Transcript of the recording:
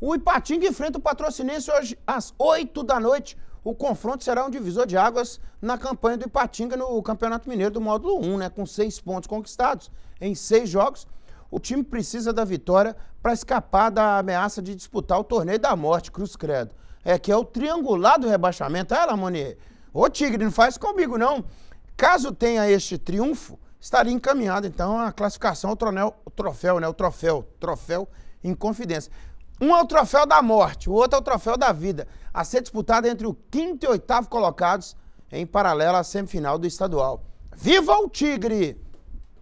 O Ipatinga enfrenta o Patrocinense hoje às 8 da noite. O confronto será um divisor de águas na campanha do Ipatinga no Campeonato Mineiro do módulo 1, né? Com seis pontos conquistados em seis jogos. O time precisa da vitória para escapar da ameaça de disputar o torneio da morte, Cruz Credo. É que é o triangular do rebaixamento. Ah, Lamonier, ô Tigre, não faz comigo não. Caso tenha este triunfo, estaria encaminhado então a classificação ao tronel, o troféu, né? O troféu, troféu em confidência. Um é o troféu da morte, o outro é o troféu da vida, a ser disputada entre o quinto e oitavo colocados em paralelo à semifinal do estadual. Viva o Tigre!